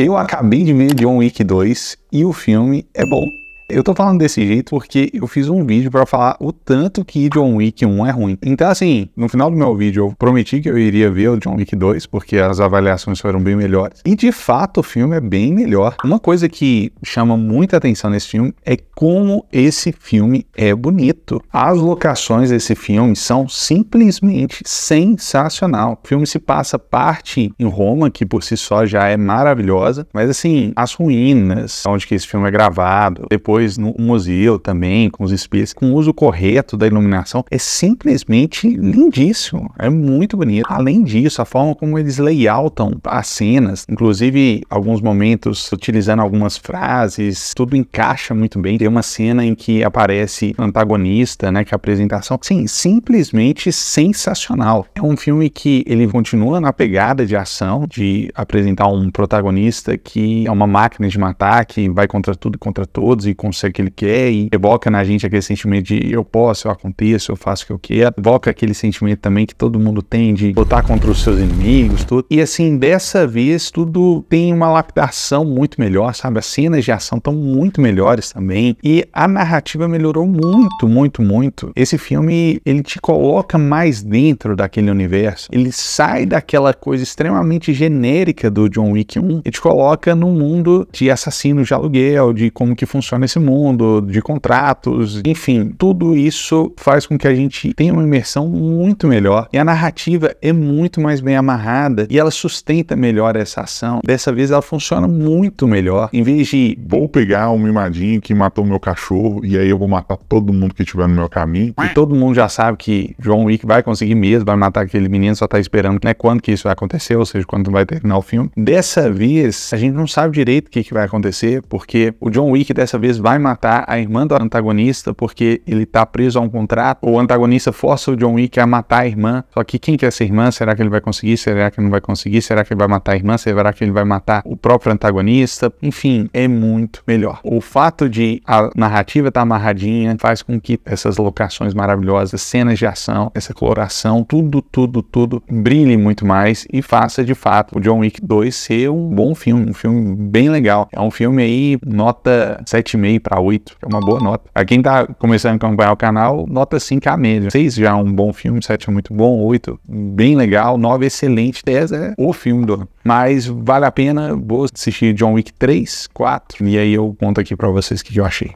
Eu acabei de ver John Wick 2 e o filme é bom. Eu tô falando desse jeito porque eu fiz um vídeo para falar o tanto que John Wick 1 é ruim. Então, assim, no final do meu vídeo eu prometi que eu iria ver o John Wick 2, porque as avaliações foram bem melhores. E de fato o filme é bem melhor. Uma coisa que chama muita atenção nesse filme é como esse filme é bonito. As locações desse filme são simplesmente sensacional. O filme se passa parte em Roma, que por si só já é maravilhosa, mas assim, as ruínas onde que esse filme é gravado, depois depois no museu também, com os espelhos, com o uso correto da iluminação, é simplesmente lindíssimo. É muito bonito. Além disso, a forma como eles layoutam as cenas, inclusive alguns momentos utilizando algumas frases, tudo encaixa muito bem. Tem uma cena em que aparece o antagonista, né, que é a apresentação, sim, simplesmente sensacional. É um filme que ele continua na pegada de ação, de apresentar um protagonista que é uma máquina de matar, que vai contra tudo, contra todos e contra consegue o que ele quer e evoca na gente aquele sentimento de eu posso, eu aconteço, eu faço o que eu quero. Evoca aquele sentimento também que todo mundo tem de lutar contra os seus inimigos, tudo. E assim, dessa vez, tudo tem uma lapidação muito melhor, sabe? As cenas de ação estão muito melhores também. E a narrativa melhorou muito, muito, muito. Esse filme, ele te coloca mais dentro daquele universo. Ele sai daquela coisa extremamente genérica do John Wick 1 e te coloca num mundo de assassinos de aluguel, de como que funciona esse desse mundo, de contratos, enfim, tudo isso faz com que a gente tenha uma imersão muito melhor e a narrativa é muito mais bem amarrada e ela sustenta melhor essa ação. Dessa vez ela funciona muito melhor, em vez de vou pegar um mimadinho que matou meu cachorro e aí eu vou matar todo mundo que estiver no meu caminho. E todo mundo já sabe que John Wick vai conseguir mesmo, vai matar aquele menino, só tá esperando né, quando que isso vai acontecer, ou seja, quando vai terminar o filme. Dessa vez, a gente não sabe direito o que, que vai acontecer, porque o John Wick dessa vez vai matar a irmã do antagonista porque ele tá preso a um contrato. O antagonista força o John Wick a matar a irmã. Só que quem quer é essa irmã? Será que ele vai conseguir? Será que não vai conseguir? Será que ele vai matar a irmã? Será que ele vai matar o próprio antagonista? Enfim, é muito melhor. O fato de a narrativa estar tá amarradinha faz com que essas locações maravilhosas, cenas de ação, essa coloração, tudo, tudo, tudo brilhe muito mais e faça de fato o John Wick 2 ser um bom filme, um filme bem legal. É um filme aí, nota 7,5 9,5 para 8, que é uma boa nota. A quem tá começando a acompanhar o canal, nota 5 é a média. 6 já é um bom filme, 7 é muito bom, 8 bem legal, 9 excelente, 10 é o filme do ano. Mas vale a pena, vou assistir John Wick 3, 4, e aí eu conto aqui para vocês o que eu achei.